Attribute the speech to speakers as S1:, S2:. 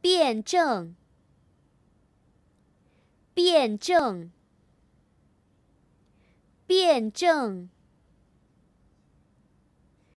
S1: 辩证，辩证，辩证。